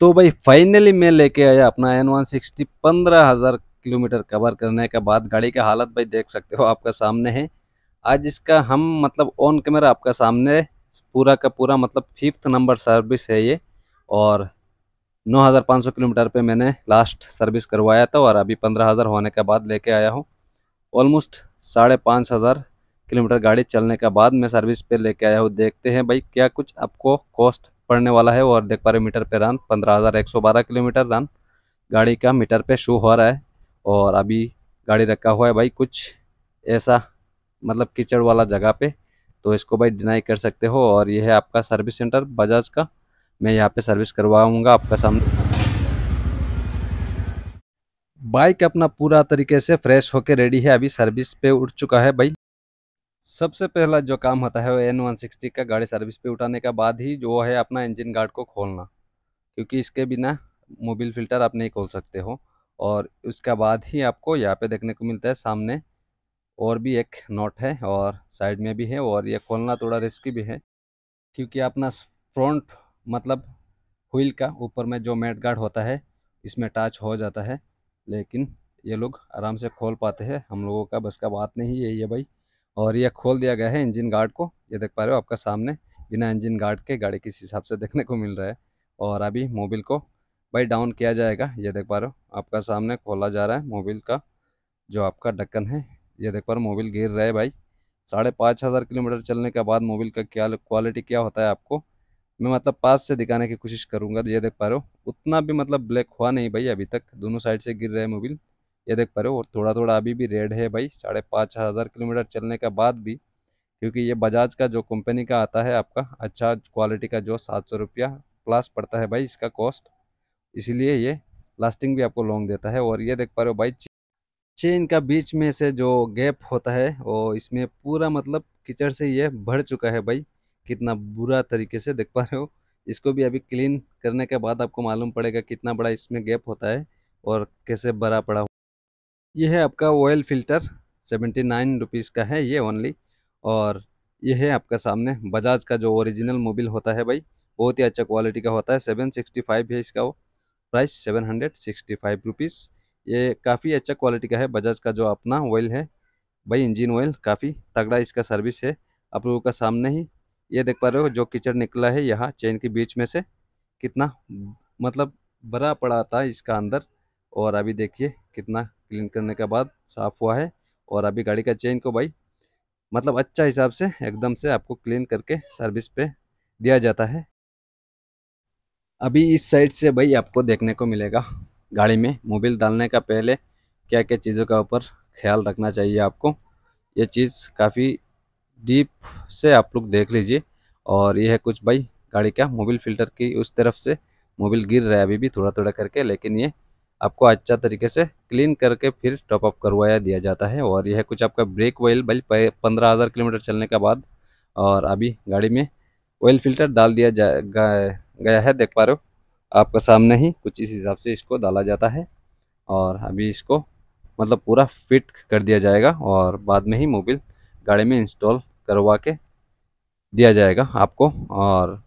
तो भाई फाइनली मैं लेके आया अपना एन वन सिक्सटी पंद्रह हज़ार किलोमीटर कवर करने के बाद गाड़ी का हालत भाई देख सकते हो आपका सामने है आज इसका हम मतलब ऑन कैमरा आपका सामने पूरा का पूरा मतलब फिफ्थ नंबर सर्विस है ये और 9500 किलोमीटर पे मैंने लास्ट सर्विस करवाया था और अभी 15000 होने के बाद लेके आया हूँ ऑलमोस्ट साढ़े पाँच हज़ार किलोमीटर गाड़ी चलने के बाद मैं सर्विस पे लेके आया हूँ देखते हैं भाई क्या कुछ आपको कॉस्ट पड़ने वाला है और देख पा रहे मीटर पे रन पंद्रह हज़ार एक सौ बारह किलोमीटर रन गाड़ी का मीटर पे शो हो रहा है और अभी गाड़ी रखा हुआ है भाई कुछ ऐसा मतलब कीचड़ वाला जगह पे तो इसको भाई डिनाई कर सकते हो और यह है आपका सर्विस सेंटर बजाज का मैं यहाँ पे सर्विस करवाऊंगा आपका सामने बाइक अपना पूरा तरीके से फ्रेश होके रेडी है अभी सर्विस पे उठ चुका है भाई सबसे पहला जो काम होता है वो एन वन सिक्सटी का गाड़ी सर्विस पे उठाने के बाद ही जो है अपना इंजन गार्ड को खोलना क्योंकि इसके बिना मोबिल फिल्टर आप नहीं खोल सकते हो और उसके बाद ही आपको यहाँ पे देखने को मिलता है सामने और भी एक नोट है और साइड में भी है और ये खोलना थोड़ा रिस्की भी है क्योंकि अपना फ्रंट मतलब व्हील का ऊपर में जो मेट गार्ड होता है इसमें टच हो जाता है लेकिन ये लोग आराम से खोल पाते हैं हम लोगों का बस का बात नहीं है ये भाई और यह खोल दिया गया है इंजन गार्ड को ये देख पा रहे हो आपका सामने बिना इंजन गार्ड के गाड़ी किस हिसाब से देखने को मिल रहा है और अभी मोबिल को भाई डाउन किया जाएगा ये देख पा रहे हो आपका सामने खोला जा रहा है मोबिल का जो आपका ढक्कन है ये देख पा रहे हो मोबिल गिर रहा है भाई साढ़े पाँच हज़ार किलोमीटर चलने के बाद मोबिल का क्या क्वालिटी क्या होता है आपको मैं मतलब पास से दिखाने की कोशिश करूँगा ये देख पा रहे हो उतना भी मतलब ब्लैक हुआ नहीं भाई अभी तक दोनों साइड से गिर रहे हैं मोबिल ये देख पा रहे हो और थोड़ा थोड़ा अभी भी रेड है भाई साढ़े पाँच हज़ार किलोमीटर चलने के बाद भी क्योंकि ये बजाज का जो कंपनी का आता है आपका अच्छा क्वालिटी का जो सात सौ रुपया प्लस पड़ता है भाई इसका कॉस्ट इसीलिए ये लास्टिंग भी आपको लॉन्ग देता है और ये देख पा रहे हो भाई चेन का बीच में से जो गैप होता है वो इसमें पूरा मतलब कीचड़ से ये भर चुका है भाई कितना बुरा तरीके से देख पा रहे हो इसको भी अभी क्लीन करने के बाद आपको मालूम पड़ेगा कितना बड़ा इसमें गैप होता है और कैसे भरा पड़ा ये है आपका oil filter seventy nine rupees का है ये ओनली और ये है आपका सामने बजाज का जो ओरिजिनल मोबिल होता है भाई बहुत ही अच्छा क्वालिटी का होता है सेवन सिक्सटी फाइव है इसका वो price seven hundred sixty five rupees ये काफ़ी अच्छा क्वालिटी का है बजाज का जो अपना ऑयल है भाई इंजन ऑयल काफ़ी तगड़ा इसका सर्विस है आप लोगों का सामने ही ये देख पा रहे हो जो कीचड़ निकला है यहाँ चेन के बीच में से कितना मतलब भरा पड़ा था इसका अंदर और अभी देखिए कितना क्लीन करने के बाद साफ़ हुआ है और अभी गाड़ी का चेन को भाई मतलब अच्छा हिसाब से एकदम से आपको क्लीन करके सर्विस पे दिया जाता है अभी इस साइड से भाई आपको देखने को मिलेगा गाड़ी में मोबिल डालने का पहले क्या क्या चीज़ों का ऊपर ख्याल रखना चाहिए आपको ये चीज़ काफ़ी डीप से आप लोग देख लीजिए और यह है कुछ भाई गाड़ी का मोबिल फ़िल्टर की उस तरफ से मोबिल गिर रहा है अभी भी थोड़ा थोड़ा करके लेकिन ये आपको अच्छा तरीके से क्लीन करके फिर टॉपअप करवाया दिया जाता है और यह कुछ आपका ब्रेक ऑयल भाई पंद्रह हज़ार किलोमीटर चलने के बाद और अभी गाड़ी में ऑयल फिल्टर डाल दिया जा गया है देख पा रहे हो आपका सामने ही कुछ इस हिसाब से इसको डाला जाता है और अभी इसको मतलब पूरा फिट कर दिया जाएगा और बाद में ही मोबिल गाड़ी में इंस्टॉल करवा के दिया जाएगा आपको और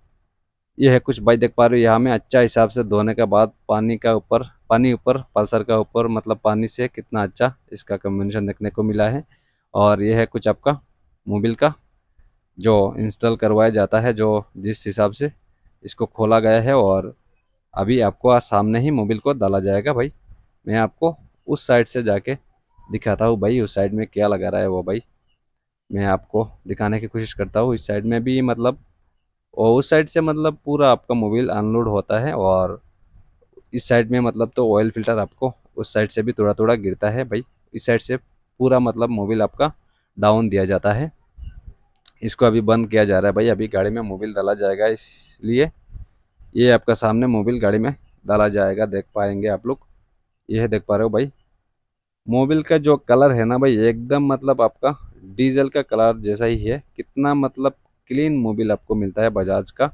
यह है कुछ भाई देख पा रहे हो यहाँ में अच्छा हिसाब से धोने के बाद पानी का ऊपर पानी ऊपर पल्सर का ऊपर मतलब पानी से कितना अच्छा इसका कम्बिनेशन देखने को मिला है और यह है कुछ आपका मोबिल का जो इंस्टॉल करवाया जाता है जो जिस हिसाब से इसको खोला गया है और अभी आपको आज सामने ही मोबिल को डाला जाएगा भाई मैं आपको उस साइड से जाके दिखाता हूँ भाई उस साइड में क्या लगा रहा है वो भाई मैं आपको दिखाने की कोशिश करता हूँ इस साइड में भी मतलब और उस साइड से मतलब पूरा आपका मोबिल अनलोड होता है और इस साइड में मतलब तो ऑयल फिल्टर आपको उस साइड से भी थोड़ा थोड़ा गिरता है भाई इस साइड से पूरा मतलब मोबिल आपका डाउन दिया जाता है इसको अभी बंद किया जा रहा है भाई अभी गाड़ी में मोबिल डाला जाएगा इसलिए ये आपका सामने मोबिल गाड़ी में डाला जाएगा देख पाएंगे आप लोग यह देख पा रहे हो भाई मोबिल का जो कलर है ना भाई एकदम मतलब आपका डीजल का कलर जैसा ही है कितना मतलब क्लीन मोबिल आपको मिलता है बजाज का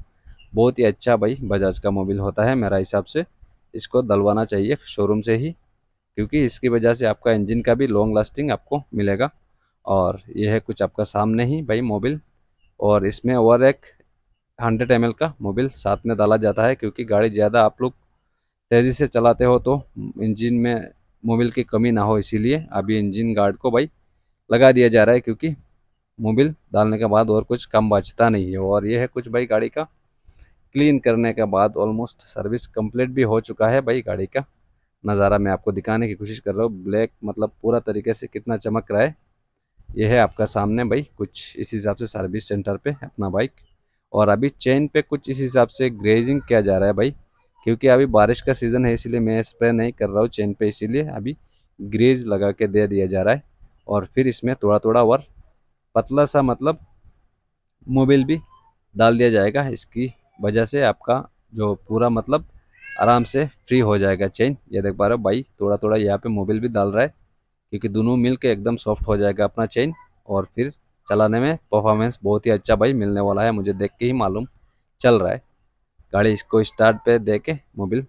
बहुत ही अच्छा भाई बजाज का मोबिल होता है मेरा हिसाब से इसको दलवाना चाहिए शोरूम से ही क्योंकि इसकी वजह से आपका इंजन का भी लॉन्ग लास्टिंग आपको मिलेगा और यह है कुछ आपका सामने ही भाई मोबिल और इसमें और एक हंड्रेड एम का मोबिल साथ में डाला जाता है क्योंकि गाड़ी ज़्यादा आप लोग तेज़ी से चलाते हो तो इंजन में मोबिल की कमी ना हो इसीलिए अभी इंजन गार्ड को भाई लगा दिया जा रहा है क्योंकि मोबिल डालने के बाद और कुछ कम बचता नहीं है और ये है कुछ भाई गाड़ी का क्लीन करने के बाद ऑलमोस्ट सर्विस कंप्लीट भी हो चुका है भाई गाड़ी का नज़ारा मैं आपको दिखाने की कोशिश कर रहा हूँ ब्लैक मतलब पूरा तरीके से कितना चमक रहा है यह है आपका सामने भाई कुछ इस हिसाब से सर्विस सेंटर पे अपना बाइक और अभी चेन पे कुछ इस हिसाब से ग्रेजिंग किया जा रहा है भाई क्योंकि अभी बारिश का सीज़न है इसीलिए मैं स्प्रे नहीं कर रहा हूँ चेन पे इसीलिए अभी ग्रेज लगा के दे दिया जा रहा है और फिर इसमें थोड़ा थोड़ा और पतला सा मतलब मोबिल भी डाल दिया जाएगा इसकी वजह से आपका जो पूरा मतलब आराम से फ्री हो जाएगा चेन ये देख पा रहे हो भाई थोड़ा थोड़ा यहाँ पे मोबिल भी डाल रहा है क्योंकि दोनों मिल के एकदम सॉफ्ट हो जाएगा अपना चेन और फिर चलाने में परफॉर्मेंस बहुत ही अच्छा भाई मिलने वाला है मुझे देख के ही मालूम चल रहा है गाड़ी इसको स्टार्ट पे दे के मोबिल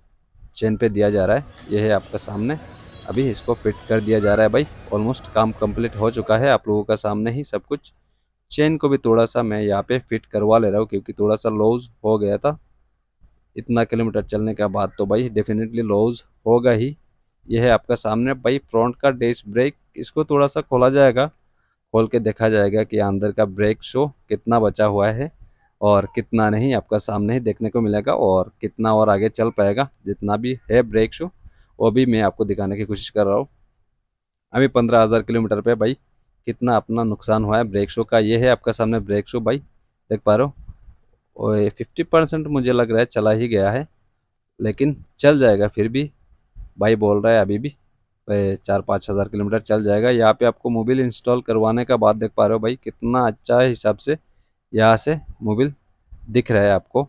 चेन पे दिया जा रहा है यह है आपका सामने अभी इसको फिट कर दिया जा रहा है भाई ऑलमोस्ट काम कंप्लीट हो चुका है आप लोगों का सामने ही सब कुछ चेन को भी थोड़ा सा मैं यहाँ पे फिट करवा ले रहा हूँ क्योंकि थोड़ा सा लॉज हो गया था इतना किलोमीटर चलने के बाद तो भाई डेफिनेटली लॉज होगा ही यह है आपका सामने भाई फ्रंट का डेस ब्रेक इसको थोड़ा सा खोला जाएगा खोल के देखा जाएगा कि अंदर का ब्रेक शो कितना बचा हुआ है और कितना नहीं आपका सामने ही देखने को मिलेगा और कितना और आगे चल पाएगा जितना भी है ब्रेक शो वो भी मैं आपको दिखाने की कोशिश कर रहा हूँ अभी पंद्रह हज़ार किलोमीटर पे भाई कितना अपना नुकसान हुआ है ब्रेक शो का ये है आपका सामने ब्रेक शो भाई देख पा रहे हो और फिफ्टी परसेंट मुझे लग रहा है चला ही गया है लेकिन चल जाएगा फिर भी भाई बोल रहा है अभी भी चार पाँच हज़ार किलोमीटर चल जाएगा यहाँ पे आपको मोबिल इंस्टॉल करवाने का बात देख पा रहे हो भाई कितना अच्छा हिसाब से यहाँ से मोबिल दिख रहा है आपको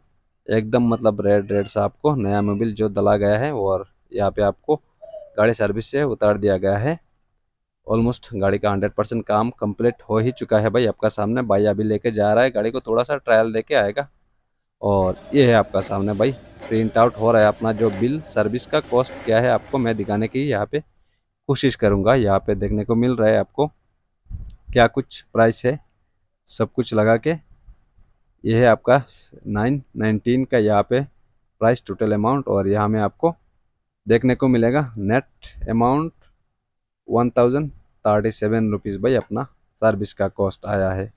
एकदम मतलब रेड रेड सा आपको नया मोबिल जो दला गया है और यहाँ पे आपको गाड़ी सर्विस से उतार दिया गया है ऑलमोस्ट गाड़ी का हंड्रेड परसेंट काम कंप्लीट हो ही चुका है भाई आपका सामने भाई अभी लेके जा रहा है गाड़ी को थोड़ा सा ट्रायल दे के आएगा और ये है आपका सामने भाई प्रिंट आउट हो रहा है अपना जो बिल सर्विस का कॉस्ट क्या है आपको मैं दिखाने की यहाँ पर कोशिश करूँगा यहाँ पर देखने को मिल रहा है आपको क्या कुछ प्राइस है सब कुछ लगा के ये है आपका नाइन नाइनटीन का यहाँ पे प्राइस टोटल अमाउंट और यहाँ में आपको देखने को मिलेगा net amount one thousand thirty seven rupees भाई अपना सर्विस का कॉस्ट आया है